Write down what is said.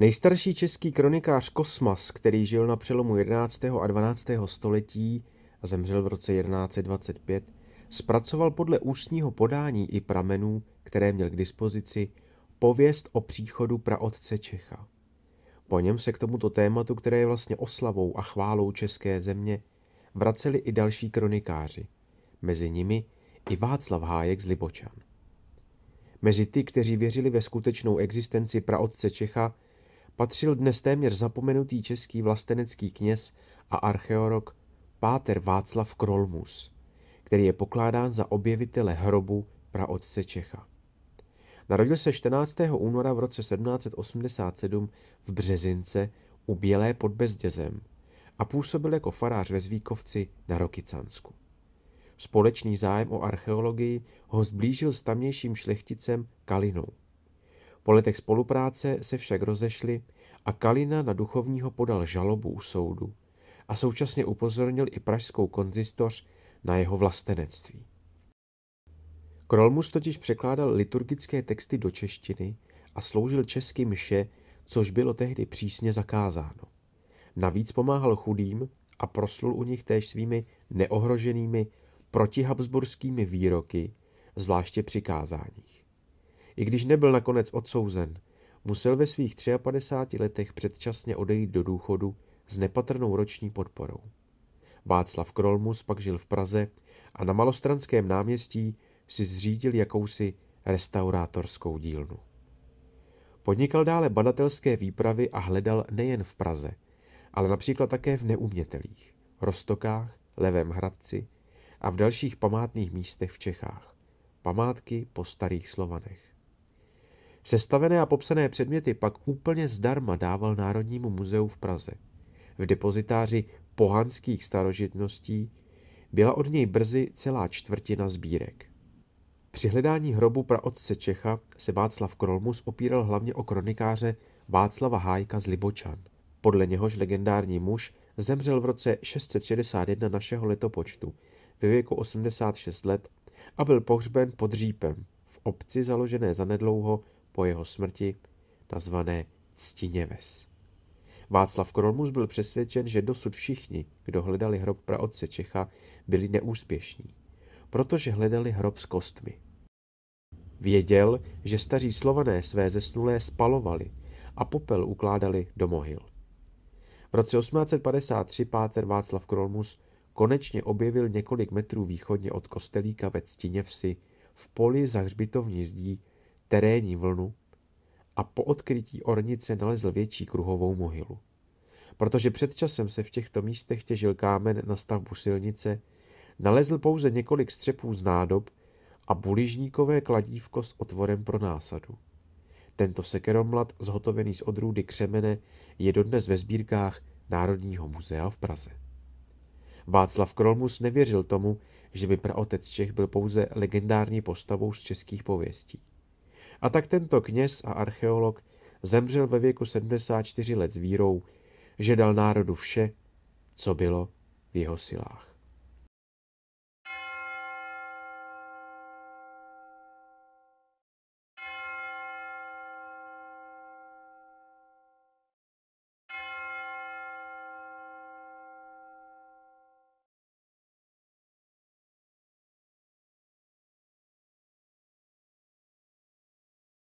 Nejstarší český kronikář Kosmas, který žil na přelomu 11. a 12. století a zemřel v roce 1125, zpracoval podle ústního podání i pramenů, které měl k dispozici, pověst o příchodu praotce Čecha. Po něm se k tomuto tématu, které je vlastně oslavou a chválou české země, vraceli i další kronikáři, mezi nimi i Václav Hájek z Libočan. Mezi ty, kteří věřili ve skutečnou existenci praotce Čecha, patřil dnes téměř zapomenutý český vlastenecký kněz a archeolog Páter Václav Krolmus, který je pokládán za objevitele hrobu praotce Čecha. Narodil se 14. února v roce 1787 v Březince u Bělé pod Bezdězem a působil jako farář ve Zvíkovci na Rokycansku. Společný zájem o archeologii ho zblížil s tamnějším šlechticem Kalinou. Po letech spolupráce se však rozešli a Kalina na duchovního podal žalobu u soudu a současně upozornil i pražskou konzistoř na jeho vlastenectví. Krolmus totiž překládal liturgické texty do češtiny a sloužil česky mše, což bylo tehdy přísně zakázáno. Navíc pomáhal chudým a proslul u nich též svými neohroženými protihabsburskými výroky, zvláště při kázáních. I když nebyl nakonec odsouzen, musel ve svých 53 letech předčasně odejít do důchodu s nepatrnou roční podporou. Václav Krolmus pak žil v Praze a na Malostranském náměstí si zřídil jakousi restaurátorskou dílnu. Podnikal dále badatelské výpravy a hledal nejen v Praze, ale například také v Neumětelích, Rostokách, Levém Hradci a v dalších památných místech v Čechách. Památky po starých Slovanech. Sestavené a popsané předměty pak úplně zdarma dával Národnímu muzeu v Praze. V depozitáři pohanských starožitností byla od něj brzy celá čtvrtina sbírek. Při hledání hrobu praotce Čecha se Václav Krolmus opíral hlavně o kronikáře Václava Hájka z Libočan. Podle něhož legendární muž zemřel v roce 661 našeho letopočtu ve věku 86 let a byl pohřben pod Řípem v obci založené zanedlouho po jeho smrti, nazvané Ctiněves. Václav Korolmus byl přesvědčen, že dosud všichni, kdo hledali hrob pro otce Čecha, byli neúspěšní, protože hledali hrob s kostmi. Věděl, že staří slované své zesnulé spalovali a popel ukládali do mohyl. V roce 1853 páter Václav Krolmus konečně objevil několik metrů východně od kostelíka ve Ctiněvsi v poli za hřbitovní zdí terénní vlnu a po odkrytí ornice nalezl větší kruhovou mohylu. Protože před časem se v těchto místech těžil kámen na stavbu silnice, nalezl pouze několik střepů z nádob a buližníkové kladívko s otvorem pro násadu. Tento sekeromlad, zhotovený z odrůdy křemene, je dodnes ve sbírkách Národního muzea v Praze. Václav Krolmus nevěřil tomu, že by praotec Čech byl pouze legendární postavou z českých pověstí. A tak tento kněz a archeolog zemřel ve věku 74 let s vírou, že dal národu vše, co bylo v jeho silách.